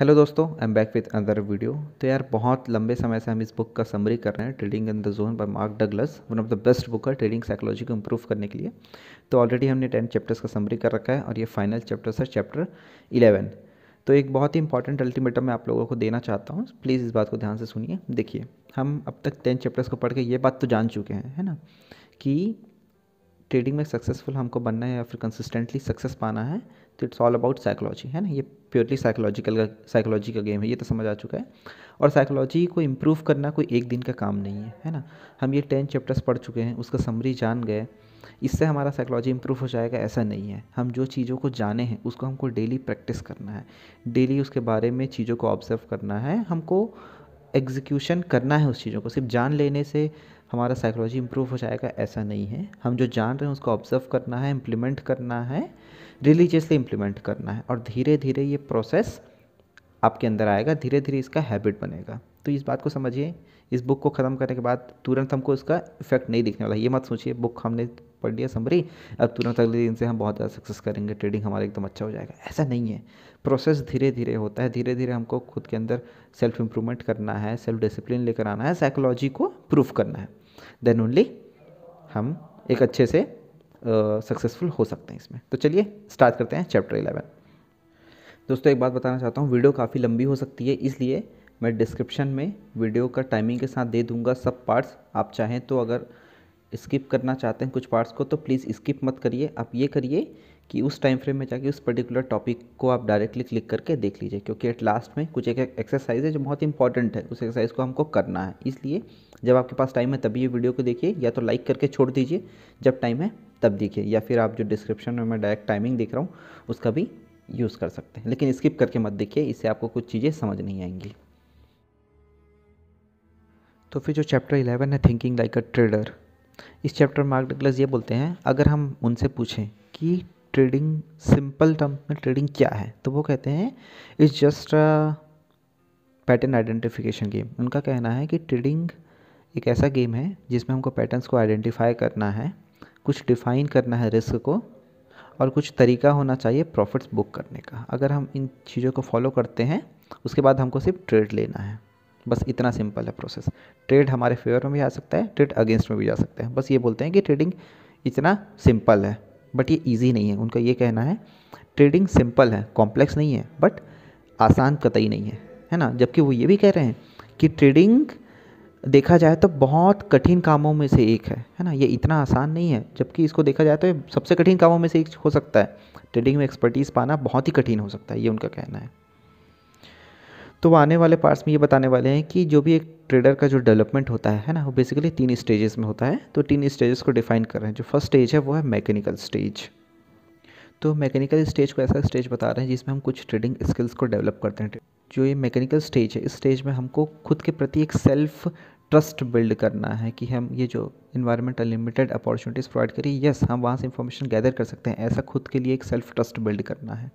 Hello दोस्तों I am back with other video तो यार बहुत लंबे समय से हम इस बुक का समरी कर रहे हैं trading in the zone by Mark Douglas one of the best book है ट्रेडिंग साइकोलॉजी को इम्प्रूव करने के लिए तो ऑलरेडी हमने टेन चैप्टर्स का समरी कर रखा है और ये फाइनल चैप्टर है चैप्टर इलेवन तो एक बहुत ही इंपॉर्टेंट अल्टीमेटम मैं आप लोगों को देना चाहता हूँ प्लीज़ इस बात को ध्यान से सुनिए देखिए हम अब तक टेन चैप्टर्स को पढ़ के ये बात तो जान चुके हैं है ना कि ट्रेडिंग में सक्सेसफुल हमको बनना है या फिर कंसिस्टेंटली सक्सेस पाना है तो इट्स ऑल अबाउट साइकोलॉजी है ना ये प्योरली साइकोलॉजिकल का साइकोलॉजी का गेम है ये तो समझ आ चुका है और साइकोलॉजी को इम्प्रूव करना कोई एक दिन का काम नहीं है है ना हम ये टेन चैप्टर्स पढ़ चुके हैं उसका समरी जान गए इससे हमारा साइकोलॉजी इम्प्रूव हो जाएगा ऐसा नहीं है हम जो चीज़ों को जाने हैं उसको हमको डेली प्रैक्टिस करना है डेली उसके बारे में चीज़ों को ऑब्जर्व करना है हमको एग्जीक्यूशन करना है उस चीज़ों को सिर्फ जान लेने से हमारा साइकोलॉजी इम्प्रूव हो जाएगा ऐसा नहीं है हम जो जान रहे हैं उसको ऑब्जर्व करना है इम्प्लीमेंट करना है रिलीजियसली इम्प्लीमेंट करना है और धीरे धीरे ये प्रोसेस आपके अंदर आएगा धीरे धीरे इसका हैबिट बनेगा तो इस बात को समझिए इस बुक को ख़त्म करने के बाद तुरंत हमको इसका इफेक्ट नहीं दिखने वाला ये मत सोचिए बुक हमने पढ़ लिया समरी अब तुरंत अगले दिन से हम बहुत ज़्यादा सक्सेस करेंगे ट्रेडिंग हमारा एकदम अच्छा हो जाएगा ऐसा नहीं है प्रोसेस धीरे धीरे होता है धीरे धीरे हमको खुद के अंदर सेल्फ इम्प्रूवमेंट करना है सेल्फ डिसिप्लिन लेकर आना है साइकोलॉजी को प्रूफ करना है देन ओनली हम एक अच्छे से सक्सेसफुल हो सकते हैं इसमें तो चलिए स्टार्ट करते हैं चैप्टर इलेवन दोस्तों एक बात बताना चाहता हूँ वीडियो काफ़ी लंबी हो सकती है इसलिए मैं डिस्क्रिप्शन में वीडियो का टाइमिंग के साथ दे दूँगा सब पार्ट्स आप चाहें तो अगर स्किप करना चाहते हैं कुछ पार्ट्स को तो प्लीज़ स्किप मत करिए आप ये करिए कि उस टाइम फ्रेम में जाके उस पर्टिकुलर टॉपिक को आप डायरेक्टली क्लिक करके देख लीजिए क्योंकि एट लास्ट में कुछ एक एक्सरसाइज है जो बहुत इंपॉर्टेंट है उस एक्सरसाइज को हमको करना है इसलिए जब आपके पास टाइम है तभी ये वीडियो को देखिए या तो लाइक करके छोड़ दीजिए जब टाइम है तब देखिए या फिर आप जो डिस्क्रिप्शन में मैं डायरेक्ट टाइमिंग देख रहा हूँ उसका भी यूज़ कर सकते हैं लेकिन स्किप करके मत देखिए इससे आपको कुछ चीज़ें समझ नहीं आएंगी तो फिर जो चैप्टर इलेवन है थिंकिंग लाइक अ ट्रेडर इस चैप्टर मार्क डगलस ये बोलते हैं अगर हम उनसे पूछें कि ट्रेडिंग सिंपल टर्म में ट्रेडिंग क्या है तो वो कहते हैं it's just pattern identification game उनका कहना है कि ट्रेडिंग एक ऐसा गेम है जिसमें हमको पैटर्न्स को आइडेंटिफाई करना है कुछ डिफ़ाइन करना है रिस्क को और कुछ तरीका होना चाहिए प्रॉफिट्स बुक करने का अगर हम इन चीज़ों को फॉलो करते हैं उसके बाद हमको सिर्फ ट्रेड लेना है बस इतना सिंपल है प्रोसेस ट्रेड हमारे फेवर में भी आ सकता है ट्रेड अगेंस्ट में भी जा सकता है बस ये बोलते हैं कि ट्रेडिंग इतना सिंपल है बट ये ईजी नहीं है उनका ये कहना है ट्रेडिंग सिंपल है कॉम्प्लेक्स नहीं है बट आसान कतई नहीं है है ना जबकि वो ये भी कह रहे हैं कि ट्रेडिंग देखा जाए तो बहुत कठिन कामों में से एक है है ना ये इतना आसान नहीं है जबकि इसको देखा जाए तो ये सबसे कठिन कामों में से एक हो सकता है ट्रेडिंग में एक्सपर्टीज़ पाना बहुत ही कठिन हो सकता है ये उनका कहना है तो वो आने वाले पार्ट्स में ये बताने वाले हैं कि जो भी एक ट्रेडर का जो डेवलपमेंट होता है है ना वो बेसिकली तीन स्टेजेस में होता है तो तीन स्टेजेस को डिफाइन कर रहे हैं जो फर्स्ट स्टेज है वो है मैकेनिकल स्टेज तो मैकेनिकल स्टेज को ऐसा स्टेज बता रहे हैं जिसमें हम कुछ ट्रेडिंग स्किल्स को डेवलप करते हैं जो ये मैकेनिकल स्टेज है इस स्टेज में हमको खुद के प्रति एक सेल्फ ट्रस्ट बिल्ड करना है कि हम ये जो इन्वायरमेंट अनलिमिटेड अपॉर्चुनिटीज़ प्रोवाइड करिए यस हम वहाँ से इंफॉर्मेशन गैदर कर सकते हैं ऐसा खुद के लिए एक सेल्फ ट्रस्ट बिल्ड करना है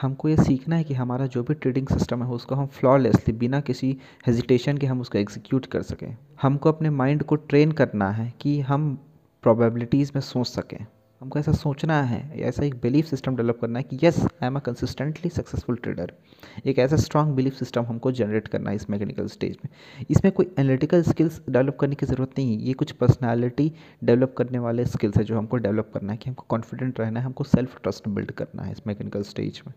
हमको ये सीखना है कि हमारा जो भी ट्रेडिंग सिस्टम है उसको हम फ्लॉलेसली बिना किसी हेजिटेशन के हम उसको एग्जीक्यूट कर सकें हमको अपने माइंड को ट्रेन करना है कि हम प्रोबेबिलिटीज़ में सोच सकें हमको ऐसा सोचना है ऐसा एक बिलीफ सिस्टम डेवलप करना है कि yes I am a consistently successful trader एक ऐसा स्ट्रांग बिलीफ सिस्टम हमको जनरेट करना है इस मैकेनिकल स्टेज में इसमें कोई एनालिटिकल स्किल्स डेवलप करने की ज़रूरत नहीं है ये कुछ पर्सनालिटी डेवलप करने वाले स्किल्स है जो हमको डेवलप करना है कि हमको कॉन्फिडेंट रहना है हमको सेल्फ ट्रस्ट बिल्ड करना है इस मैकेनिकल स्टेज में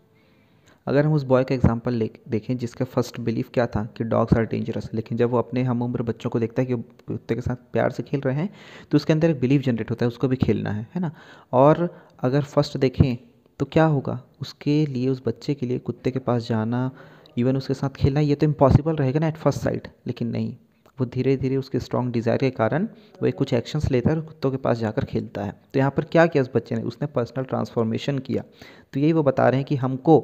अगर हम उस बॉय का एग्जाम्पल ले देखें जिसका फर्स्ट बिलीव क्या था कि डॉग्स आर डेंजरस लेकिन जब वो अपने हम उम्र बच्चों को देखता है कि कुत्ते के साथ प्यार से खेल रहे हैं तो उसके अंदर एक बिलीव जनरेट होता है उसको भी खेलना है है ना और अगर फर्स्ट देखें तो क्या होगा उसके लिए उस बच्चे के लिए कुत्ते के पास जाना इवन उसके साथ खेलना ये तो इम्पॉसिबल रहेगा ना एट फर्स्ट साइड लेकिन नहीं वो धीरे धीरे उसके स्ट्रॉन्ग डिज़ायर के कारण वो एक कुछ एक्शंस लेता है और कुत्तों के पास जाकर खेलता है तो यहाँ पर क्या किया उस बच्चे ने उसने पर्सनल ट्रांसफॉर्मेशन किया तो यही वो बता रहे हैं कि हमको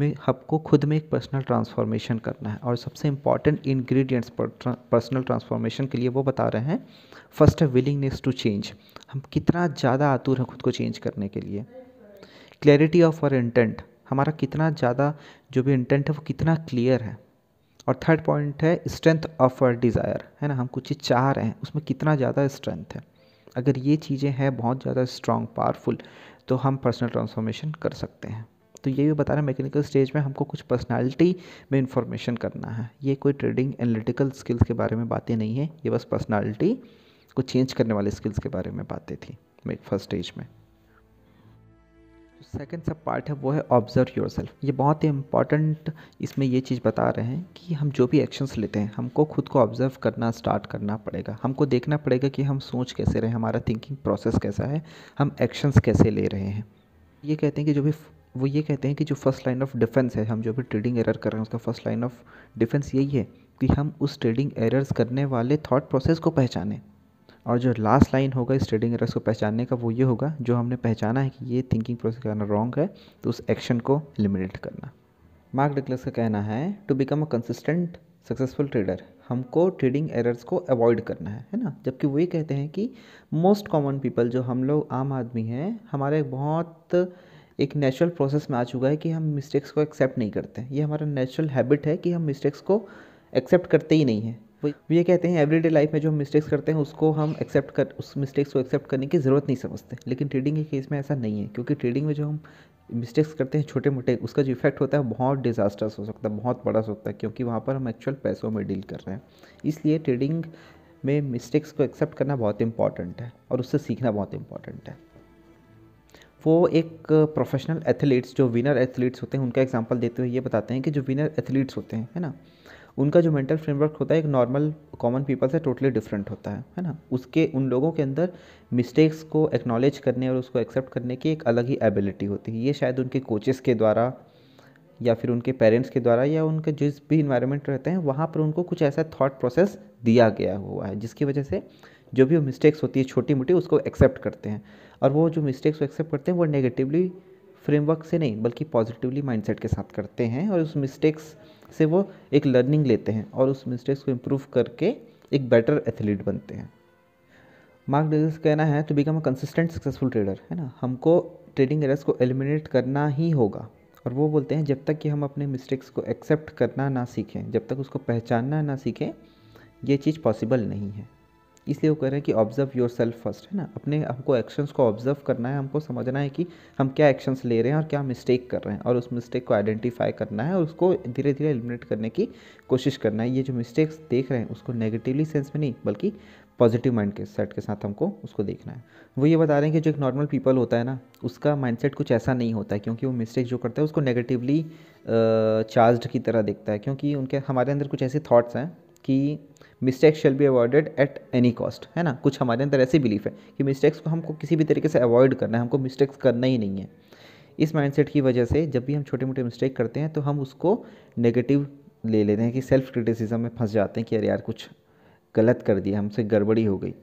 में हमको खुद में एक पर्सनल ट्रांसफॉर्मेशन करना है और सबसे इंपॉर्टेंट इन्ग्रीडियंट्स पर्सनल ट्रांसफॉर्मेशन के लिए वो बता रहे हैं फर्स्ट है विलिंगनेस टू चेंज हम कितना ज़्यादा आतुर हैं खुद को चेंज करने के लिए क्लैरिटी ऑफ आर इंटेंट हमारा कितना ज़्यादा जो भी इंटेंट है वो कितना क्लियर है और थर्ड पॉइंट है स्ट्रेंथ ऑफ अवर डिज़ायर है ना हम कुछ चीज़ चाह रहे हैं उसमें कितना ज़्यादा स्ट्रेंथ है अगर ये चीज़ें हैं बहुत ज़्यादा स्ट्रॉन्ग पावरफुल तो हम पर्सनल ट्रांसफॉर्मेशन कर सकते हैं तो ये भी बता रहे हैं मैकेनिकल स्टेज में हमको कुछ पर्सनालिटी में इंफॉर्मेशन करना है ये कोई ट्रेडिंग एनालिटिकल स्किल्स के बारे में बातें नहीं है ये बस पर्सनालिटी को चेंज करने वाले स्किल्स के बारे में बातें थी फर्स्ट स्टेज में सेकेंड सब पार्ट है वो है ऑब्जर्व योर सेल्फ ये बहुत ही इंपॉर्टेंट इसमें ये चीज़ बता रहे हैं कि हम जो भी एक्शंस लेते हैं हमको खुद को ऑब्जर्व करना स्टार्ट करना पड़ेगा हमको देखना पड़ेगा कि हम सोच कैसे रहे हमारा थिंकिंग प्रोसेस कैसा है हम एक्शंस कैसे ले रहे हैं ये कहते हैं कि जो भी वो ये कहते हैं कि जो फर्स्ट लाइन ऑफ डिफेंस है हम जो भी ट्रेडिंग एरर कर रहे हैं उसका फर्स्ट लाइन ऑफ डिफेंस यही है कि हम उस ट्रेडिंग एरर्स करने वाले थॉट प्रोसेस को पहचानें और जो लास्ट लाइन होगा इस ट्रेडिंग एरर्स को पहचानने का वो ये होगा जो हमने पहचाना है कि ये थिंकिंग प्रोसेस करना रॉन्ग है तो उस एक्शन को एलिमिनेट करना मार्क डिक्लस का कहना है to become a consistent successful trader हमको ट्रेडिंग एरर्स को अवॉइड करना है है ना जबकि वो ये कहते हैं कि मोस्ट कॉमन पीपल जो हम लोग आम आदमी हैं हमारे बहुत एक नेचुरल प्रोसेस में आ चुका है कि हम मिस्टेक्स को एक्सेप्ट नहीं करते ये हमारा नेचुरल हैबिट है कि हम मिस्टेक्स को एक्सेप्ट करते ही नहीं हैं ये कहते हैं एवरीडे लाइफ में जो हम मिस्टेक्स करते हैं उसको हम एक्सेप्ट कर उस मिस्टेक्स को एक्सेप्ट करने की ज़रूरत नहीं समझते लेकिन ट्रेडिंग के केस में ऐसा नहीं है क्योंकि ट्रेडिंग में जो हम मिस्टेक्स करते हैं छोटे मोटे उसका जो इफेक्ट होता है बहुत डिज़ास्टर्स हो सकता है बहुत बड़ा सकता है क्योंकि वहाँ पर हम एक्चुअल पैसों में डील कर रहे हैं इसलिए ट्रेडिंग में मिस्टेक्स को एक्सेप्ट करना बहुत इंपॉर्टेंट है और उससे सीखना बहुत इंपॉर्टेंट है वो एक प्रोफेशनल एथलीट्स जो विनर एथलीट्स होते हैं उनका एग्जांपल देते हुए ये बताते हैं कि जो विनर एथलीट्स होते हैं है ना उनका जो मेंटल फ्रेमवर्क होता है एक नॉर्मल कॉमन पीपल से टोटली डिफरेंट होता है है ना उसके उन लोगों के अंदर मिस्टेक्स को एक्नॉलेज करने और उसको एक्सेप्ट करने की एक अलग ही एबिलिटी होती है ये शायद उनके कोचेस के द्वारा या फिर उनके पेरेंट्स के द्वारा या उनके जिस भी इन्वायरमेंट रहते हैं वहाँ पर उनको कुछ ऐसा थाट प्रोसेस दिया गया हुआ है जिसकी वजह से जो भी मिस्टेक्स होती है छोटी मोटी उसको एक्सेप्ट करते हैं और वो जो मिस्टेक्स को एक्सेप्ट करते हैं वो नेगेटिवली फ्रेमवर्क से नहीं बल्कि पॉजिटिवली माइंडसेट के साथ करते हैं और उस मिस्टेक्स से वो एक लर्निंग लेते हैं और उस मिस्टेक्स को इम्प्रूव करके एक बेटर एथलीट बनते हैं मार्क डेविस कहना है to become a consistent successful trader है ना हमको ट्रेडिंग एरर्स को एलिमिनेट करना ही होगा और वो बोलते हैं जब तक कि हम अपने मिस्टेक्स को एक्सेप्ट करना ना सीखें जब तक उसको पहचानना ना सीखें ये चीज़ पॉसिबल नहीं है इसलिए वो कह रहे हैं कि ऑब्जर्व योर सेल्फ फर्स्ट है ना अपने हमको एक्शंस को ऑब्जर्व करना है हमको समझना है कि हम क्या एक्शंस ले रहे हैं और क्या मिस्टेक कर रहे हैं और उस मिस्टेक को आइडेंटिफाई करना है और उसको धीरे धीरे एलिमिनेट करने की कोशिश करना है ये जो मिस्टेक्स देख रहे हैं उसको नेगेटिवली सेंस में नहीं बल्कि पॉजिटिव माइंड के सेट के साथ हमको उसको देखना है वो ये बता रहे हैं कि जो एक नॉर्मल पीपल होता है ना उसका माइंडसेट कुछ ऐसा नहीं होता है क्योंकि वो मिस्टेक जो करता है उसको नेगेटिवली चार्ज्ड की तरह देखता है क्योंकि उनके हमारे अंदर कुछ ऐसे थाट्स हैं कि mistakes shall be avoided at any cost है ना कुछ हमारे अंदर ऐसी बिलीफ है कि मिस्टेक्स को हमको किसी भी तरीके से अवॉइड करना है हमको मिस्टेक्स करना ही नहीं है इस माइंडसेट की वजह से जब भी हम छोटे मोटे मिस्टेक करते हैं तो हम उसको नेगेटिव ले लेते हैं कि सेल्फ क्रिटिसिज्म में फंस जाते हैं कि अरे यार कुछ गलत कर दिया हमसे गड़बड़ी हो गई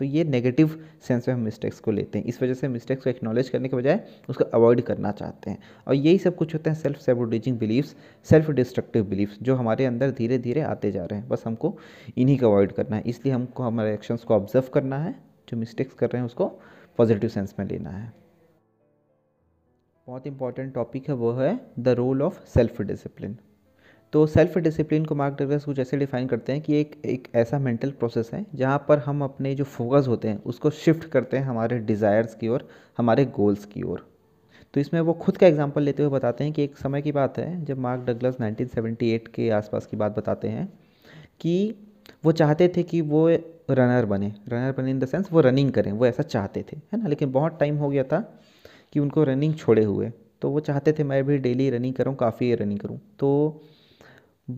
तो ये नेगेटिव सेंस में हम मिस्टेक्स को लेते हैं इस वजह से मिस्टेक्स को एक्नॉलेज करने के बजाय उसको अवॉइड करना चाहते हैं और यही सब कुछ होते हैं self sabotaging beliefs self destructive beliefs जो हमारे अंदर धीरे धीरे आते जा रहे हैं बस हमको इन्हीं को अवॉइड करना है इसलिए हमको हमारे एक्शंस को ऑब्जर्व करना है जो मिस्टेक्स कर रहे हैं उसको पॉजिटिव सेंस में लेना है बहुत इंपॉर्टेंट टॉपिक है वो है the role of self discipline तो सेल्फ डिसिप्लिन को मार्क डगलस कुछ ऐसे डिफाइन करते हैं कि एक एक ऐसा मेंटल प्रोसेस है जहाँ पर हम अपने जो फोकस होते हैं उसको शिफ्ट करते हैं हमारे डिज़ायर्स की ओर हमारे गोल्स की ओर तो इसमें वो खुद का एग्जाम्पल लेते हुए बताते हैं कि एक समय की बात है जब मार्क डगलस 1978 के आसपास की बात बताते हैं कि वो चाहते थे कि वो रनर बने रनर बने इन द सेंस वो रनिंग करें वो ऐसा चाहते थे है ना लेकिन बहुत टाइम हो गया था कि उनको रनिंग छोड़े हुए तो वो चाहते थे मैं भी डेली रनिंग करूँ काफ़ी रनिंग करूँ तो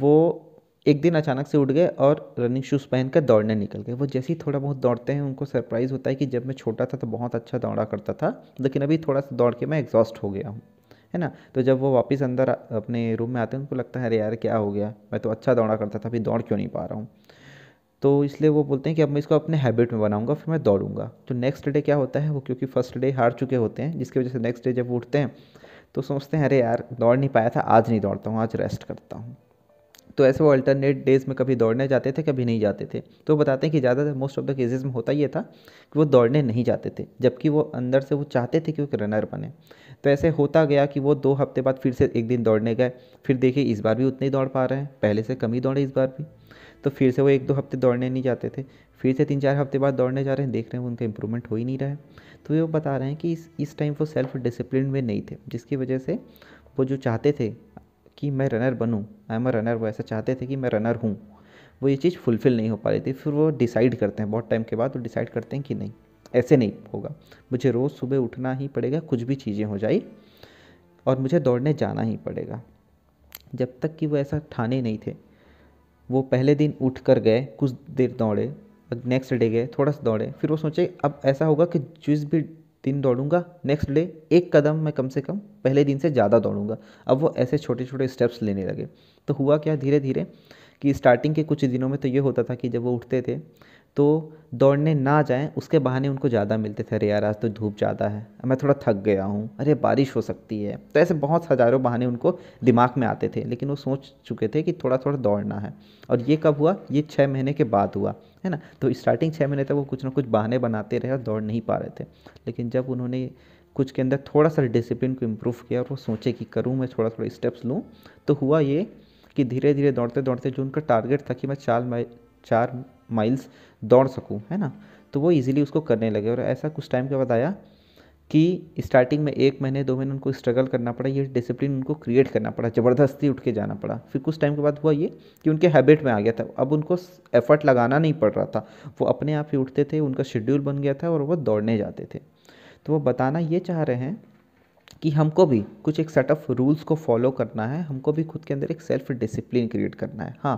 वो एक दिन अचानक से उठ गए और रनिंग शूज़ पहन कर दौड़ने निकल गए वो जैसे ही थोड़ा बहुत दौड़ते हैं उनको सरप्राइज़ होता है कि जब मैं छोटा था तो बहुत अच्छा दौड़ा करता था लेकिन अभी थोड़ा सा दौड़ के मैं एग्जॉस्ट हो गया हूँ है ना तो जब वो वापस अंदर अपने रूम में आते हैं उनको लगता है अरे यार क्या हो गया मैं तो अच्छा दौड़ा करता था अभी दौड़ क्यों नहीं पा रहा हूँ तो इसलिए वो बोलते हैं कि अब मैं इसको अपने हैबिट में बनाऊंगा फिर मैं दौड़ूंगा तो नेक्स्ट डे क्या होता है वो क्योंकि फर्स्ट डे हार चुके होते हैं जिसकी वजह से नेक्स्ट डे जब उठते हैं तो सोचते हैं अरे यार दौड़ नहीं पाया था आज नहीं दौड़ता हूँ आज रेस्ट करता हूँ तो ऐसे वो अल्टरनेट डेज़ में कभी दौड़ने जाते थे कभी नहीं जाते थे तो बताते हैं कि ज़्यादातर मोस्ट ऑफ द केसेस में होता ये था कि वो दौड़ने नहीं जाते थे जबकि वो अंदर से वो चाहते थे कि वो रनर बने तो ऐसे होता गया कि वो दो हफ्ते बाद फिर से एक दिन दौड़ने गए फिर देखिए इस बार भी उतने ही दौड़ पा रहे हैं पहले से कम ही दौड़े इस बार भी तो फिर से वो एक दो हफ्ते दौड़ने नहीं जाते थे फिर से तीन चार हफ्ते बाद दौड़ने जा रहे हैं देख रहे हैं उनका इंप्रूवमेंट हो ही नहीं रहा है तो वो बता रहे हैं कि इस इस टाइम वो सेल्फ डिसिप्लिन में नहीं थे जिसकी वजह से वो जो चाहते थे कि मैं रनर बनूँ आई एम अ रनर वो ऐसा चाहते थे कि मैं रनर हूँ वो ये चीज़ फुलफ़िल नहीं हो पा रही थी फिर वो डिसाइड करते हैं बहुत टाइम के बाद वो डिसाइड करते हैं कि नहीं ऐसे नहीं होगा मुझे रोज़ सुबह उठना ही पड़ेगा कुछ भी चीज़ें हो जाए और मुझे दौड़ने जाना ही पड़ेगा जब तक कि वो ऐसा ठाने नहीं थे वो पहले दिन उठ कर गए कुछ देर दौड़े नेक्स्ट डे गए थोड़ा सा दौड़े फिर वो सोचे अब ऐसा होगा कि जिस भी दिन दौड़ूंगा नेक्स्ट डे एक कदम मैं कम से कम पहले दिन से ज़्यादा दौड़ूंगा अब वो ऐसे छोटे छोटे स्टेप्स लेने लगे तो हुआ क्या धीरे धीरे कि स्टार्टिंग के कुछ दिनों में तो ये होता था कि जब वो उठते थे तो दौड़ने ना जाएं उसके बहाने उनको ज़्यादा मिलते थे अरे यार आज तो धूप ज़्यादा है मैं थोड़ा थक गया हूँ अरे बारिश हो सकती है तो ऐसे बहुत हज़ारों बहाने उनको दिमाग में आते थे लेकिन वो सोच चुके थे कि थोड़ा थोड़ा दौड़ना है और ये कब हुआ ये छः महीने के बाद हुआ है ना तो स्टार्टिंग छः महीने तक वो कुछ ना कुछ बहाने बनाते रहे और दौड़ नहीं पा रहे थे लेकिन जब उन्होंने कुछ के अंदर थोड़ा सा डिसिप्लिन को इम्प्रूव किया और वो सोचे कि करूँ मैं थोड़ा थोड़ा स्टेप्स लूँ तो हुआ ये कि धीरे धीरे दौड़ते दौड़ते जो उनका टारगेट था कि मैं चार माइल चार माइल्स दौड़ सकूँ है ना तो वो इजीली उसको करने लगे और ऐसा कुछ टाइम के बाद आया कि स्टार्टिंग में एक महीने दो महीने उनको स्ट्रगल करना पड़ा ये डिसिप्लिन उनको क्रिएट करना पड़ा ज़बरदस्ती उठ के जाना पड़ा फिर कुछ टाइम के बाद हुआ ये कि उनके हैबिट में आ गया था अब उनको एफर्ट लगाना नहीं पड़ रहा था वो अपने आप ही उठते थे उनका शेड्यूल बन गया था और वो दौड़ने जाते थे तो वो बताना ये चाह रहे हैं कि हमको भी कुछ एक सेट ऑफ रूल्स को फॉलो करना है हमको भी खुद के अंदर एक सेल्फ डिसिप्लिन क्रिएट करना है हाँ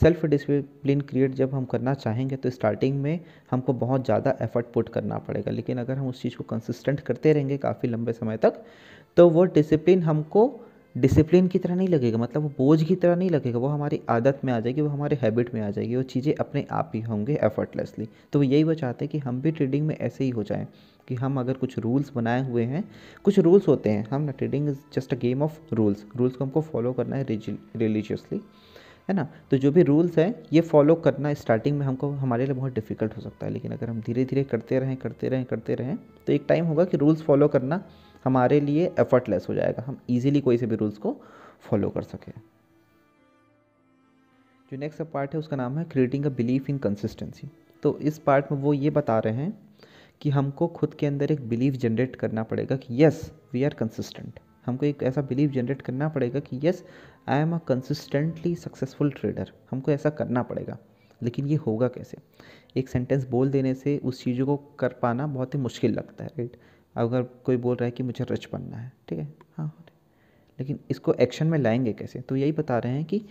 सेल्फ डिसिप्लिन क्रिएट जब हम करना चाहेंगे तो स्टार्टिंग में हमको बहुत ज़्यादा एफर्ट पुट करना पड़ेगा लेकिन अगर हम उस चीज़ को कंसिस्टेंट करते रहेंगे काफ़ी लंबे समय तक तो वो डिसिप्लिन हमको डिसिप्लिन की तरह नहीं लगेगा मतलब वो बोझ की तरह नहीं लगेगा वो हमारी आदत में आ जाएगी वो हमारे हैबिट में आ जाएगी वो चीज़ें अपने आप ही होंगे एफर्टलेसली तो यही वो चाहते हैं कि हम भी ट्रेडिंग में ऐसे ही हो जाएं कि हम अगर कुछ रूल्स बनाए हुए हैं कुछ रूल्स होते हैं हम ना trading is just a game of rules rules को हमको फॉलो करना है रिलीजियसली है ना तो जो भी रूल्स हैं ये फॉलो करना स्टार्टिंग में हमको हमारे लिए बहुत डिफ़िकल्ट हो सकता है लेकिन अगर हम धीरे धीरे करते रहें करते रहें करते रहें तो एक टाइम होगा कि रूल्स फॉलो करना हमारे लिए एफर्टलेस हो जाएगा हम ईजिली कोई से भी रूल्स को फॉलो कर सकें जो नेक्स्ट पार्ट है उसका नाम है creating a belief in consistency तो इस पार्ट में वो ये बता रहे हैं कि हमको खुद के अंदर एक बिलीफ जनरेट करना पड़ेगा कि यस वी आर कंसिस्टेंट हमको एक ऐसा बिलीफ जनरेट करना पड़ेगा कि yes I am a consistently successful trader हमको ऐसा करना पड़ेगा लेकिन ये होगा कैसे एक सेंटेंस बोल देने से उस चीज़ों को कर पाना बहुत ही मुश्किल लगता है राइट अगर कोई बोल रहा है कि मुझे रिच बनना है ठीक है हाँ लेकिन इसको एक्शन में लाएंगे कैसे तो यही बता रहे हैं कि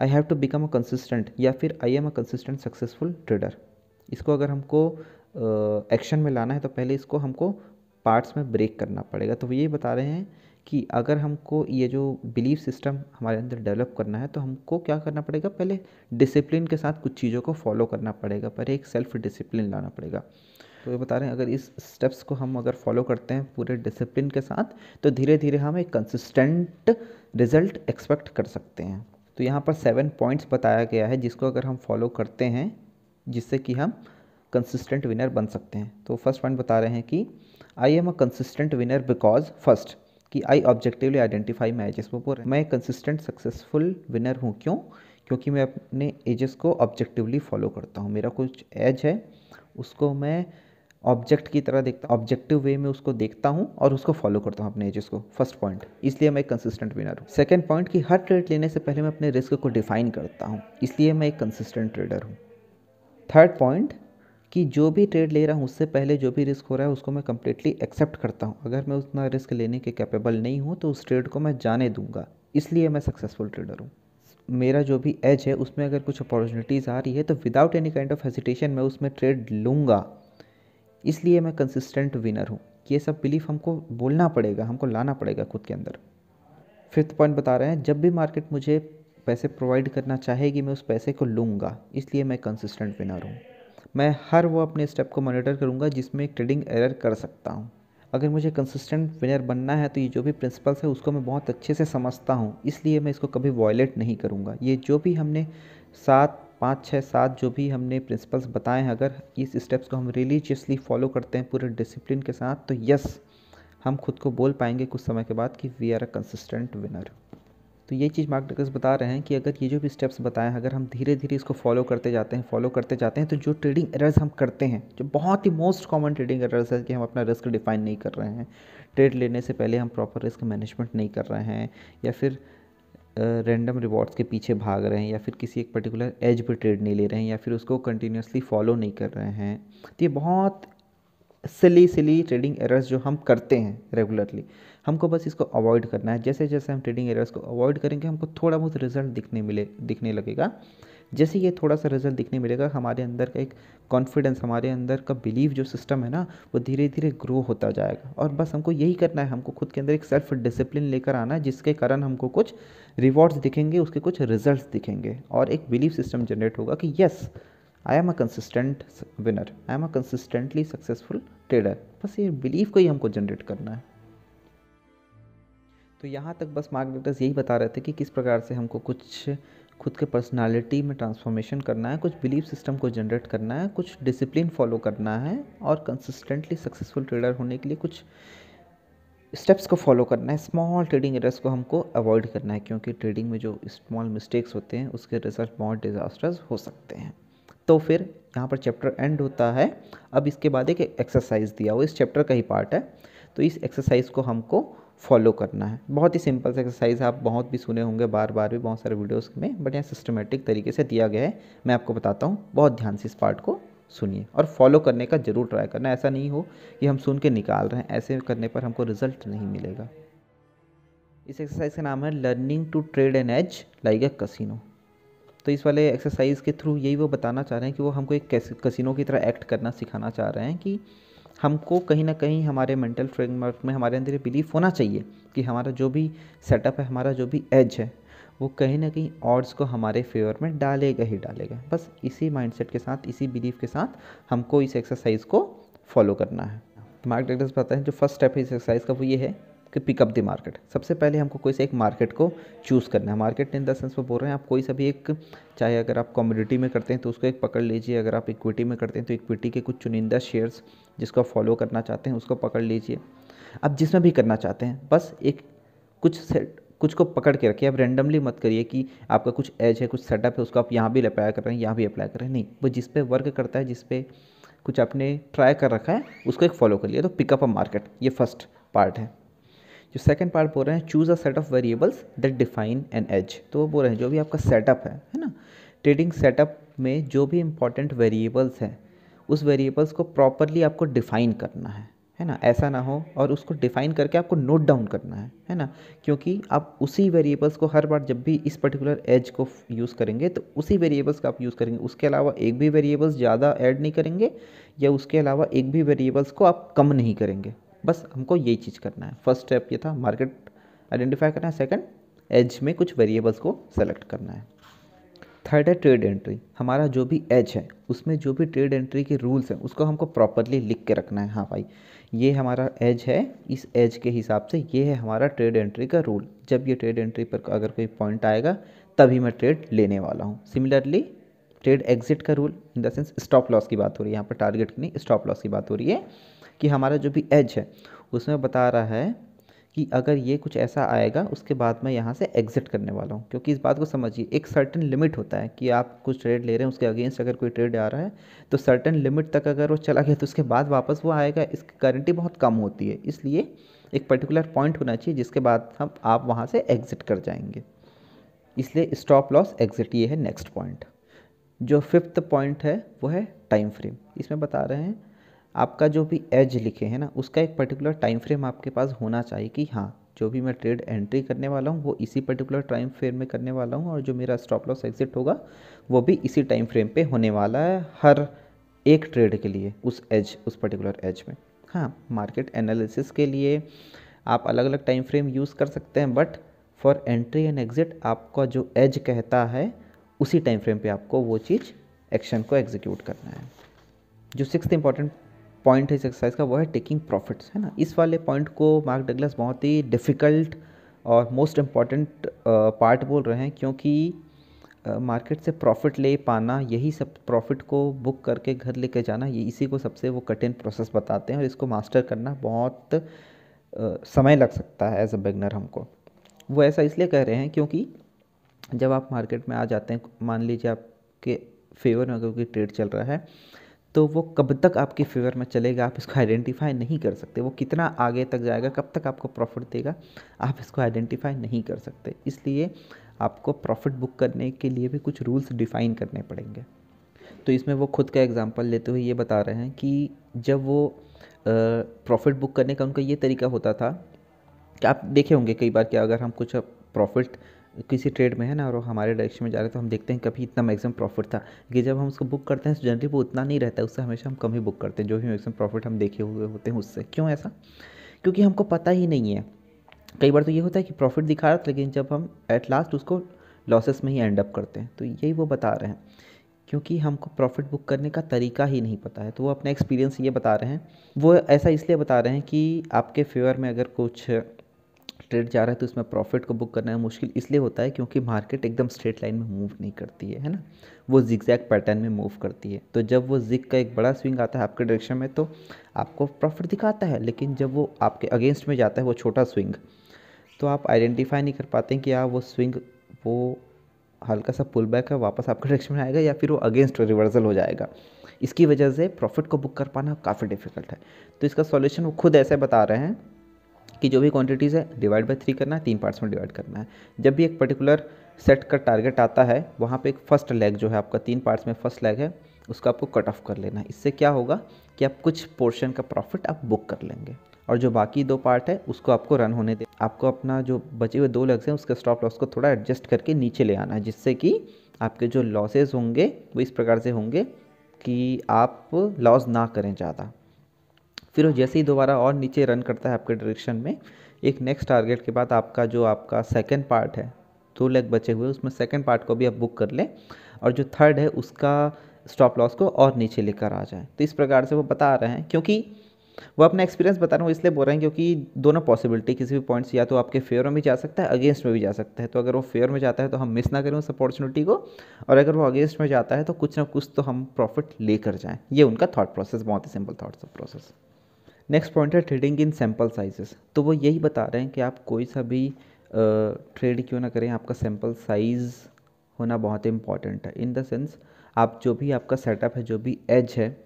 I have to become a consistent या फिर I am a consistent successful trader इसको अगर हमको एक्शन में लाना है तो पहले इसको हमको पार्ट्स में ब्रेक करना पड़ेगा तो वो ये बता रहे हैं कि अगर हमको ये जो बिलीफ सिस्टम हमारे अंदर डेवलप करना है तो हमको क्या करना पड़ेगा पहले डिसिप्लिन के साथ कुछ चीज़ों को फॉलो करना पड़ेगा पहले एक सेल्फ डिसिप्लिन लाना पड़ेगा तो ये बता रहे हैं अगर इस स्टेप्स को हम अगर फॉलो करते हैं पूरे डिसिप्लिन के साथ तो धीरे धीरे हम एक कंसिस्टेंट रिजल्ट एक्सपेक्ट कर सकते हैं तो यहाँ पर सेवन पॉइंट्स बताया गया है जिसको अगर हम फॉलो करते हैं जिससे कि हम कंसिस्टेंट विनर बन सकते हैं तो फर्स्ट पॉइंट बता रहे हैं कि I am a consistent winner because first कि I objectively identify my edges before मैं कंसिस्टेंट सक्सेसफुल विनर हूँ क्यों क्योंकि मैं अपने एजेस को ऑब्जेक्टिवली फॉलो करता हूँ मेरा कुछ एज है उसको मैं ऑब्जेक्ट की तरह देखता ऑब्जेक्टिव वे में उसको देखता हूँ और उसको फॉलो करता हूँ अपने एजेस को फर्स्ट पॉइंट इसलिए मैं एक कंसिस्टेंट विनर हूँ सेकेंड पॉइंट कि हर ट्रेड लेने से पहले मैं अपने रिस्क को डिफाइन करता हूँ इसलिए मैं एक कंसिस्टेंट ट्रेडर हूँ थर्ड पॉइंट कि जो भी ट्रेड ले रहा हूँ उससे पहले जो भी रिस्क हो रहा है उसको मैं कम्प्लीटली एक्सेप्ट करता हूँ अगर मैं उतना रिस्क लेने के कैपेबल नहीं हूँ तो उस ट्रेड को मैं जाने दूंगा इसलिए मैं सक्सेसफुल ट्रेडर हूँ मेरा जो भी एज है उसमें अगर कुछ अपॉर्चुनिटीज़ आ रही है तो without any kind of hesitation मैं उसमें ट्रेड लूँगा इसलिए मैं कंसिस्टेंट विनर हूँ ये सब बिलीफ हमको बोलना पड़ेगा हमको लाना पड़ेगा खुद के अंदर फिफ्थ पॉइंट बता रहे हैं जब भी मार्केट मुझे पैसे प्रोवाइड करना चाहेगी मैं उस पैसे को लूँगा इसलिए मैं कंसिस्टेंट विनर हूँ मैं हर वो अपने स्टेप को मॉनिटर करूँगा जिसमें एक ट्रेडिंग एरर कर सकता हूँ अगर मुझे कंसिस्टेंट विनर बनना है तो ये जो भी प्रिंसिपल्स है उसको मैं बहुत अच्छे से समझता हूँ इसलिए मैं इसको कभी वॉयलेट नहीं करूँगा ये जो भी हमने सात पाँच छः सात जो भी हमने प्रिंसिपल्स बताए हैं अगर इस स्टेप्स को हम रिलीजियसली फॉलो करते हैं पूरे डिसिप्लिन के साथ तो यस हम खुद को बोल पाएंगे कुछ समय के बाद कि we are a consistent winner तो ये चीज़ मार्क डकर्स बता रहे हैं कि अगर ये जो भी स्टेप्स बताएं अगर हम धीरे धीरे इसको फॉलो करते जाते हैं फॉलो करते जाते हैं तो जो ट्रेडिंग एरर्स हम करते हैं जो बहुत ही मोस्ट कॉमन ट्रेडिंग एरर्स है कि हम अपना रिस्क डिफाइन नहीं कर रहे हैं ट्रेड लेने से पहले हम प्रॉपर रिस्क मैनेजमेंट नहीं कर रहे हैं या फिर रैंडम uh, रिवॉर्ड्स के पीछे भाग रहे हैं या फिर किसी एक पर्टिकुलर एज पर ट्रेड नहीं ले रहे हैं या फिर उसको कंटिन्यूसली फॉलो नहीं कर रहे हैं तो ये बहुत सिली सिली ट्रेडिंग एरर्स जो हम करते हैं रेगुलरली हमको बस इसको अवॉइड करना है जैसे जैसे हम ट्रेडिंग एरियाज को अवॉइड करेंगे हमको थोड़ा बहुत रिजल्ट दिखने मिले दिखने लगेगा जैसे ये थोड़ा सा रिजल्ट दिखने मिलेगा हमारे अंदर का एक कॉन्फिडेंस हमारे अंदर का बिलीव जो सिस्टम है ना वो धीरे धीरे ग्रो होता जाएगा और बस हमको यही करना है हमको खुद के अंदर एक सेल्फ डिसिप्लिन लेकर आना है जिसके कारण हमको कुछ रिवॉर्ड्स दिखेंगे उसके कुछ रिजल्ट दिखेंगे और एक बिलीव सिस्टम जनरेट होगा कि yes I am a consistent winner I am a consistently successful trader बस ये बिलीव को ही हमको जनरेट करना है तो यहाँ तक बस मार्क डॉक्टर्स यही बता रहे थे कि किस प्रकार से हमको कुछ खुद के पर्सनालिटी में ट्रांसफॉर्मेशन करना है कुछ बिलीफ सिस्टम को जनरेट करना है कुछ डिसिप्लिन फॉलो करना है और कंसिस्टेंटली सक्सेसफुल ट्रेडर होने के लिए कुछ स्टेप्स को फॉलो करना है स्मॉल ट्रेडिंग एरर्स को हमको अवॉइड करना है क्योंकि ट्रेडिंग में जो स्मॉल मिस्टेक्स होते हैं उसके रिजल्ट बहुत डिज़ास्टर्स हो सकते हैं तो फिर यहाँ पर चैप्टर एंड होता है अब इसके बाद एक एक्सरसाइज दिया हुआ इस चैप्टर का ही पार्ट है तो इस एक्सरसाइज को हमको फॉलो करना है बहुत ही सिंपल सा एक्सरसाइज आप बहुत भी सुने होंगे बार बार भी बहुत सारे वीडियोस में बट यहाँ सिस्टमेटिक तरीके से दिया गया है मैं आपको बताता हूँ बहुत ध्यान से इस पार्ट को सुनिए और फॉलो करने का ज़रूर ट्राई करना ऐसा नहीं हो कि हम सुन के निकाल रहे हैं ऐसे करने पर हमको रिजल्ट नहीं मिलेगा इस एक्सरसाइज का नाम है learning to trade an edge like a casino तो इस वाले एक्सरसाइज के थ्रू यही वो बताना चाह रहे हैं कि वो हमको एक कसिनो की तरह एक्ट करना सिखाना चाह रहे हैं कि हमको कहीं ना कहीं हमारे मेंटल फ्रेमवर्क में हमारे अंदर ये बिलीफ होना चाहिए कि हमारा जो भी सेटअप है हमारा जो भी एज है वो कहीं ना कहीं ऑड्स को हमारे फेवर में डालेगा ही डालेगा बस इसी माइंडसेट के साथ इसी बिलीफ के साथ हमको इस एक्सरसाइज को फॉलो करना है मार्क डेक्टर्स बताते हैं जो फर्स्ट स्टेप है इस एक्सरसाइज का वो ये है कि पिकअप द मार्केट सबसे पहले हमको कोई से एक मार्केट को चूज़ करना है मार्केट इन द सेंस में बोल रहे हैं आप कोई सा भी एक चाहे अगर आप कम्युनिटी में करते हैं तो उसको एक पकड़ लीजिए अगर आप इक्विटी में करते हैं तो इक्विटी के कुछ चुनिंदा शेयर्स जिसको आप फॉलो करना चाहते हैं उसको पकड़ लीजिए आप जिसमें भी करना चाहते हैं बस एक कुछ सेट कुछ को पकड़ के रखिए आप रेंडमली मत करिए कि आपका कुछ एज है कुछ सेटअप है उसको आप यहाँ भी अप्लाई कर रहे हैं यहाँ भी अप्लाई कर रहे हैं नहीं वो जिस पे वर्क करता है जिस पे कुछ आपने ट्राई कर रखा है उसको एक फॉलो कर लिया तो पिकअप अ मार्केट ये फर्स्ट पार्ट है जो सेकंड पार्ट बोल रहे हैं choose a set of variables that define an edge तो वो बोल रहे हैं जो भी आपका सेटअप है है ना ट्रेडिंग सेटअप में जो भी इम्पॉर्टेंट वेरिएबल्स हैं उस वेरिएबल्स को प्रॉपरली आपको डिफ़ाइन करना है है ना ऐसा ना हो और उसको डिफ़ाइन करके आपको नोट डाउन करना है है ना क्योंकि आप उसी वेरिएबल्स को हर बार जब भी इस पर्टिकुलर एज को यूज़ करेंगे तो उसी वेरिएबल्स का आप यूज़ करेंगे उसके अलावा एक भी वेरिएबल्स ज़्यादा ऐड नहीं करेंगे या उसके अलावा एक भी वेरिएबल्स को आप कम नहीं करेंगे बस हमको यही चीज़ करना है फर्स्ट स्टेप ये था मार्केट आइडेंटिफाई करना है सेकेंड एज में कुछ वेरिएबल्स को सेलेक्ट करना है थर्ड है ट्रेड एंट्री हमारा जो भी एज है उसमें जो भी ट्रेड एंट्री के रूल्स हैं उसको हमको प्रॉपरली लिख के रखना है हाँ भाई ये हमारा एज है इस एज के हिसाब से ये है हमारा ट्रेड एंट्री का रूल जब ये ट्रेड एंट्री पर अगर कोई पॉइंट आएगा तभी मैं ट्रेड लेने वाला हूँ सिमिलरली ट्रेड एग्जिट का rule in the sense stop loss की बात हो रही है यहाँ पर टारगेट की नहीं स्टॉप लॉस की बात हो रही है कि हमारा जो भी एज है उसमें बता रहा है कि अगर ये कुछ ऐसा आएगा उसके बाद मैं यहाँ से एग्ज़िट करने वाला हूँ क्योंकि इस बात को समझिए एक सर्टन लिमिट होता है कि आप कुछ ट्रेड ले रहे हैं उसके अगेंस्ट अगर कोई ट्रेड आ रहा है तो सर्टन लिमिट तक अगर वो चला गया तो उसके बाद वापस वो आएगा इसकी गारंटी बहुत कम होती है इसलिए एक पर्टिकुलर पॉइंट होना चाहिए जिसके बाद हम आप वहाँ से एग्ज़िट कर जाएंगे इसलिए स्टॉप लॉस एग्ज़िट ये है नेक्स्ट पॉइंट जो फिफ्थ पॉइंट है वो है टाइम फ्रेम इसमें बता रहे हैं आपका जो भी एज लिखे हैं ना उसका एक पर्टिकुलर टाइम फ्रेम आपके पास होना चाहिए कि हाँ जो भी मैं ट्रेड एंट्री करने वाला हूँ वो इसी पर्टिकुलर टाइम फ्रेम में करने वाला हूँ और जो मेरा स्टॉप लॉस एग्जिट होगा वो भी इसी टाइम फ्रेम पे होने वाला है हर एक ट्रेड के लिए उस एज उस पर्टिकुलर एज में हाँ मार्केट एनालिसिस के लिए आप अलग अलग टाइम फ्रेम यूज़ कर सकते हैं but for entry and exit आपका जो एज कहता है उसी टाइम फ्रेम पे आपको वो चीज़ एक्शन को एग्जीक्यूट करना है जो सिक्स इंपॉर्टेंट पॉइंट है इस एक्सरसाइज का वो है टेकिंग प्रॉफिट्स है ना इस वाले पॉइंट को मार्क डगलस बहुत ही डिफ़िकल्ट और मोस्ट इम्पॉर्टेंट पार्ट बोल रहे हैं क्योंकि मार्केट uh, से प्रॉफिट ले पाना यही सब प्रॉफिट को बुक करके घर लेके जाना ये इसी को सबसे वो कठिन प्रोसेस बताते हैं और इसको मास्टर करना बहुत uh, समय लग सकता है एज अ बिगनर हमको वो ऐसा इसलिए कह रहे हैं क्योंकि जब आप मार्केट में आ जाते हैं मान लीजिए आपके फेवर में अगर कोई ट्रेड चल रहा है तो वो कब तक आपके फेवर में चलेगा आप इसको आइडेंटिफाई नहीं कर सकते वो कितना आगे तक जाएगा कब तक आपको प्रॉफिट देगा आप इसको आइडेंटिफाई नहीं कर सकते इसलिए आपको प्रॉफिट बुक करने के लिए भी कुछ रूल्स डिफ़ाइन करने पड़ेंगे तो इसमें वो खुद का एग्ज़ाम्पल लेते हुए ये बता रहे हैं कि जब वो प्रॉफिट बुक करने का उनका ये तरीका होता था कि आप देखे होंगे कई बार कि अगर हम कुछ प्रॉफिट किसी ट्रेड में है ना और हमारे डायरेक्शन में जा रहे हैं तो हम देखते हैं कभी इतना मैक्सिमम प्रॉफिट था कि जब हम उसको बुक करते हैं तो जनरली वो उतना नहीं रहता है उससे हमेशा हम कम ही बुक करते हैं जो भी मैक्सिमम प्रॉफिट हम देखे हुए होते हैं उससे क्यों ऐसा क्योंकि हमको पता ही नहीं है कई बार तो ये होता है कि प्रॉफिट दिखा रहा था लेकिन जब हम एट लास्ट उसको लॉसेस में ही एंड अप करते हैं तो यही वो बता रहे हैं क्योंकि हमको प्रॉफिट बुक करने का तरीका ही नहीं पता है तो वो अपना एक्सपीरियंस ये बता रहे हैं वो ऐसा इसलिए बता रहे हैं कि आपके फेवर में अगर कुछ स्ट्रेट जा रहा है तो इसमें प्रॉफिट को बुक करना है मुश्किल इसलिए होता है क्योंकि मार्केट एकदम स्ट्रेट लाइन में मूव नहीं करती है है ना वो जिक्जैक पैटर्न में मूव करती है तो जब वो जिक का एक बड़ा स्विंग आता है आपके डायरेक्शन में तो आपको प्रॉफिट दिखाता है लेकिन जब वो आपके अगेंस्ट में जाता है वो छोटा स्विंग तो आप आइडेंटिफाई नहीं कर पाते कि यार वो स्विंग वो हल्का सा पुल बैक है वापस आपके डायरेक्शन में आएगा या फिर वो अगेंस्ट रिवर्सल हो जाएगा इसकी वजह से प्रॉफिट को बुक कर पाना काफ़ी डिफिकल्ट है तो इसका सॉल्यूशन वो खुद ऐसे बता रहे हैं कि जो भी क्वांटिटीज़ है डिवाइड बाई थ्री करना है तीन पार्ट्स में डिवाइड करना है जब भी एक पर्टिकुलर सेट का टारगेट आता है वहाँ पे एक फर्स्ट लेग जो है आपका तीन पार्ट्स में फर्स्ट लेग है उसका आपको कट ऑफ कर लेना है इससे क्या होगा कि आप कुछ पोर्शन का प्रॉफिट आप बुक कर लेंगे और जो बाकी दो पार्ट है उसको आपको रन होने दे आपको अपना जो बचे हुए दो लेग्स हैं उसके स्टॉप लॉस को थोड़ा एडजस्ट करके नीचे ले आना है जिससे कि आपके जो लॉसेज होंगे वो इस प्रकार से होंगे कि आप लॉस ना करें ज़्यादा फिर वो जैसे ही दोबारा और नीचे रन करता है आपके डायरेक्शन में एक नेक्स्ट टारगेट के बाद आपका जो आपका सेकेंड पार्ट है दो लेग बचे हुए उसमें सेकेंड पार्ट को भी आप बुक कर लें और जो थर्ड है उसका स्टॉप लॉस को और नीचे लेकर आ जाए तो इस प्रकार से वो बता रहे हैं क्योंकि वो अपना एक्सपीरियंस बता रहा हूँ इसलिए बोल रहे हैं क्योंकि दोनों पॉसिबिलिटी किसी भी पॉइंट्स या तो आपके फेयर में भी जा सकता है अगेंस्ट में भी जा सकता है तो अगर वो फेयर में जाता है तो हम मिस ना करें उस अपॉर्चुनिटी को और अगर वो अगेंस्ट में जाता है तो कुछ ना कुछ तो हम प्रॉफिट लेकर जाएँ ये उनका थाट प्रोसेस बहुत ही simple thoughts process next point है ट्रेडिंग इन सैम्पल साइजेस तो वो यही बता रहे हैं कि आप कोई सा भी ट्रेड क्यों ना करें आपका सैम्पल साइज़ होना बहुत इंपॉर्टेंट है इन द सेंस आप जो भी आपका सेटअप है जो भी एज है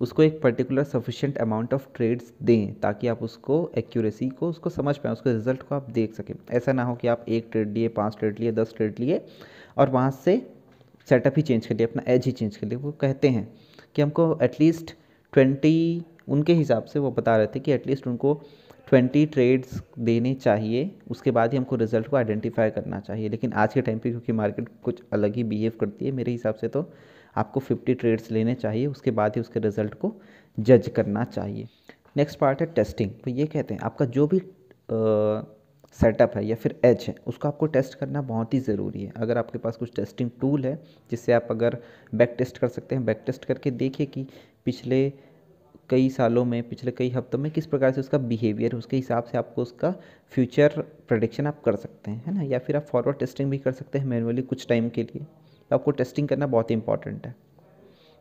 उसको एक particular sufficient amount of trades दें ताकि आप उसको एक्यूरेसी को उसको समझ पाएँ उसके रिजल्ट को आप देख सकें ऐसा ना हो कि आप एक ट्रेड लिए पाँच ट्रेड लिए दस ट्रेड लिए और वहाँ से सेटअप ही चेंज कर लिए अपना एज ही चेंज कर लिए वो कहते हैं कि हमको एटलीस्ट ट्वेंटी उनके हिसाब से वो बता रहे थे कि एटलीस्ट उनको ट्वेंटी ट्रेड्स देने चाहिए उसके बाद ही हमको रिजल्ट को आइडेंटिफाई करना चाहिए लेकिन आज के टाइम पे क्योंकि मार्केट कुछ अलग ही बिहेव करती है मेरे हिसाब से तो आपको फिफ्टी ट्रेड्स लेने चाहिए उसके बाद ही उसके रिजल्ट को जज करना चाहिए नेक्स्ट पार्ट है टेस्टिंग तो ये कहते हैं आपका जो भी सेटअप है या फिर एज है उसको आपको टेस्ट करना बहुत ही ज़रूरी है अगर आपके पास कुछ टेस्टिंग टूल है जिससे आप अगर बैक टेस्ट कर सकते हैं बैक टेस्ट करके देखिए कि पिछले कई सालों में पिछले कई हफ्तों में किस प्रकार से उसका बिहेवियर उसके हिसाब से आपको उसका फ्यूचर प्रडिक्शन आप कर सकते हैं है ना या फिर आप फॉरवर्ड टेस्टिंग भी कर सकते हैं मैनुअली कुछ टाइम के लिए तो आपको टेस्टिंग करना बहुत ही इंपॉर्टेंट है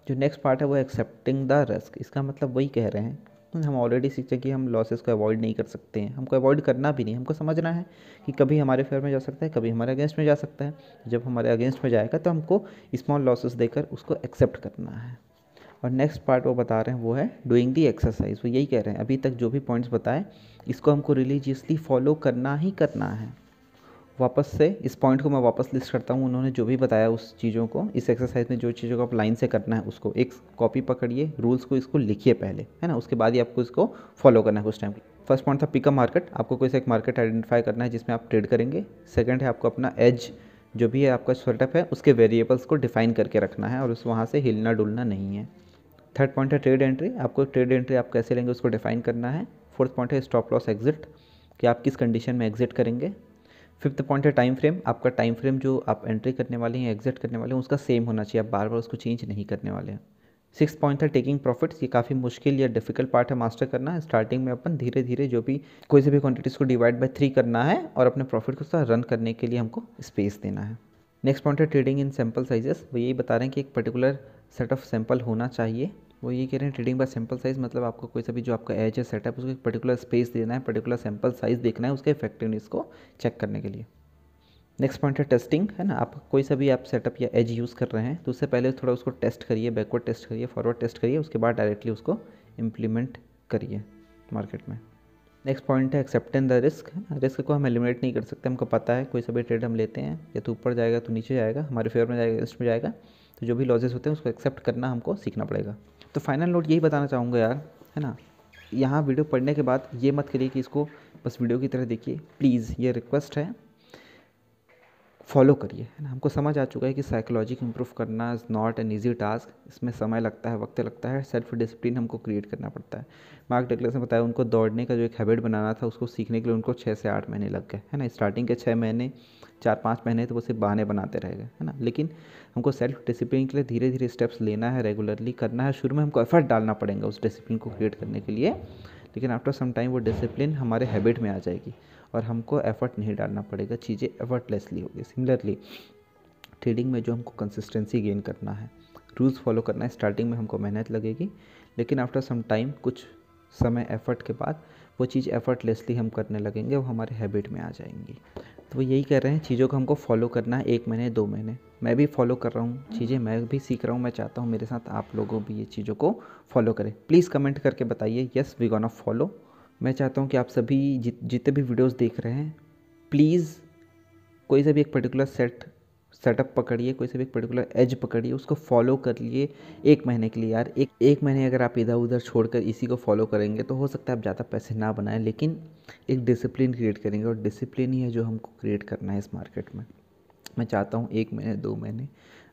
जो नेक्स्ट पार्ट है वो एक्सेप्टिंग द रिस्क इसका मतलब वही कह रहे हैं तो हम ऑलरेडी सीख कि हम लॉसेस को अवॉइड नहीं कर सकते हैं हमको अवॉइड करना भी नहीं हमको समझना है कि कभी हमारे फेवर में जा सकता है कभी हमारे अगेंस्ट में जा सकता है जब हमारे अगेंस्ट में जाएगा तो हमको स्मॉल लॉसेस देकर उसको एक्सेप्ट करना है और नेक्स्ट पार्ट वो बता रहे हैं वो है डूइंग दी एक्सरसाइज वो यही कह रहे हैं अभी तक जो भी पॉइंट्स बताए इसको हमको रिलीजियसली फॉलो करना ही करना है वापस से इस पॉइंट को मैं वापस लिस्ट करता हूँ उन्होंने जो भी बताया उस चीज़ों को इस एक्सरसाइज में जो चीज़ों को आप लाइन से करना है उसको एक कॉपी पकड़िए रूल्स को इसको लिखिए पहले है ना उसके बाद ही आपको इसको फॉलो करना है उस टाइम फर्स्ट पॉइंट था पिक मार्केट आपको कोई सा एक मार्केट आइडेंटिफाई करना है जिसमें आप ट्रेड करेंगे सेकेंड है आपको अपना एज जो भी है आपका स्वेटअप है उसके वेरिएबल्स को डिफाइन करके रखना है और उस वहाँ से हिलना डुलना नहीं है थर्ड पॉइंट है ट्रेड एंट्री आपको ट्रेड एंट्री आप कैसे लेंगे उसको डिफाइन करना है फोर्थ पॉइंट है स्टॉप लॉस एग्जिट कि आप किस कंडीशन में एग्जिट करेंगे फिफ्थ पॉइंट है टाइम फ्रेम आपका टाइम फ्रेम जो आप एंट्री करने वाले हैं एग्जिट करने वाले हैं उसका सेम होना चाहिए आप बार बार उसको चेंज नहीं करने वाले हैं सिक्स पॉइंट है टेकिंग प्रॉफिट्स ये काफ़ी मुश्किल या डिफिकल्ट पार्ट है मास्टर करना स्टार्टिंग में अपन धीरे धीरे जो भी कोई से भी क्वांटिटीज़ को डिवाइड बाय थ्री करना है और अपने प्रॉफिट को साथ रन करने के लिए हमको स्पेस देना है नेक्स्ट पॉइंट है ट्रेडिंग इन सैम्पल साइजेस वो यही बता रहे हैं कि एक पर्टिकुलर सेट ऑफ सैम्पल होना चाहिए वो ये कह रहे हैं ट्रेडिंग बाय सैंपल साइज़ मतलब आपको कोई सा भी जो आपका एज है सेटअप उसको एक पर्टिकुलर स्पेस देना है पर्टिकुलर सैम्पल साइज़ देखना है उसके इफेक्टिवनेस को चेक करने के लिए नेक्स्ट पॉइंट है टेस्टिंग है ना आप कोई सा भी आप सेटअप या एज यूज़ कर रहे हैं तो उससे पहले थोड़ा उसको टेस्ट करिए बैकवर्ड टेस्ट करिए फॉरवर्ड टेस्ट करिए उसके बाद डायरेक्टली उसको इम्प्लीमेंट करिए मार्केट में नेक्स्ट पॉइंट है एक्सेप्टेंस द रिस्क रिस्क को हम एलिमिनेट नहीं कर सकते हमको पता है कोई सभी ट्रेड हम लेते हैं या तो ऊपर जाएगा तो नीचे जाएगा हमारे फेवर में जाएगा रिस्ट में जाएगा तो जो भी लॉजेस होते हैं उसको एक्सेप्ट करना हमको सीखना पड़ेगा तो फाइनल नोट यही बताना चाहूँगा यार है ना यहाँ वीडियो पढ़ने के बाद ये मत करिए कि इसको बस वीडियो की तरह देखिए प्लीज़ ये रिक्वेस्ट है फॉलो करिए है ना हमको समझ आ चुका है कि साइकोलॉजी को इम्प्रूव करना is not an easy task इसमें समय लगता है वक्त लगता है सेल्फ डिसिप्लिन हमको क्रिएट करना पड़ता है मार्क डगलस ने बताया उनको दौड़ने का जो एक हैबिट बनाना था उसको सीखने के लिए उनको छः से आठ महीने लग गए है ना स्टार्टिंग के छः महीने चार पाँच महीने तो वो सिर्फ बहाने बनाते रह गए है ना लेकिन हमको सेल्फ डिसिप्लिन के लिए धीरे धीरे स्टेप्स लेना है रेगुलरली करना है शुरू में हमको एफर्ट डालना पड़ेगा उस डिसिप्लिन को क्रिएट करने के लिए लेकिन आफ्टर सम टाइम वो डिसिप्लिन हमारे हैबिट में आ जाएगी और हमको एफर्ट नहीं डालना पड़ेगा चीज़ें एफर्टलेसली होगी सिमिलरली ट्रेडिंग में जो हमको कंसिस्टेंसी गेन करना है रूल्स फॉलो करना है स्टार्टिंग में हमको मेहनत लगेगी लेकिन आफ्टर सम टाइम कुछ समय एफर्ट के बाद वो चीज़ एफर्टलेसली हम करने लगेंगे वो हमारे हैबिट में आ जाएंगी तो वो यही कह रहे हैं चीज़ों को हमको फॉलो करना है एक महीने दो महीने मैं भी फॉलो कर रहा हूँ हम्म। चीज़ें मैं भी सीख रहा हूँ मैं चाहता हूँ मेरे साथ आप लोगों भी ये चीज़ों को फॉलो करें प्लीज़ कमेंट करके बताइए yes we gone of follow मैं चाहता हूँ कि आप सभी जित जितने भी वीडियोस देख रहे हैं प्लीज़ कोई सा भी एक पर्टिकुलर सेट सेटअप पकड़िए कोई सा भी एक पर्टिकुलर एज पकड़िए उसको फॉलो कर लिए एक महीने के लिए यार एक एक महीने अगर आप इधर उधर छोड़कर इसी को फॉलो करेंगे तो हो सकता है आप ज़्यादा पैसे ना बनाएं लेकिन एक डिसिप्लिन क्रिएट करेंगे और डिसिप्लिन ही है जो हमको क्रिएट करना है इस मार्केट में मैं चाहता हूँ एक महीने दो महीने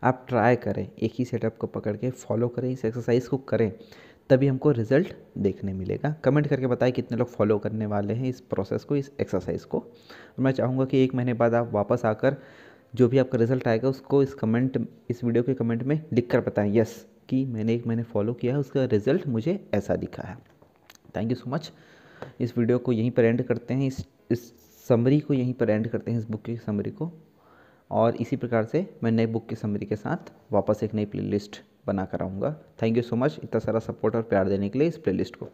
आप ट्राई करें एक ही सेटअप को पकड़ के फॉलो करें इस एक्सरसाइज को करें तभी हमको रिज़ल्ट देखने मिलेगा कमेंट करके बताएं कितने लोग फॉलो करने वाले हैं इस प्रोसेस को इस एक्सरसाइज को और मैं चाहूँगा कि एक महीने बाद आप वापस आकर जो भी आपका रिज़ल्ट आएगा उसको इस कमेंट इस वीडियो के कमेंट में लिख कर बताएँ यस कि मैंने एक महीने फॉलो किया है उसका रिज़ल्ट मुझे ऐसा दिखा है थैंक यू सो मच इस वीडियो को यहीं पर एंड करते हैं इस इस समरी को यहीं पर एंड करते हैं इस बुक की समरी को और इसी प्रकार से मैं नए बुक की समरी के साथ वापस एक नई प्लेलिस्ट बना आऊँगा थैंक यू सो मच इतना सारा सपोर्ट और प्यार देने के लिए इस प्लेलिस्ट को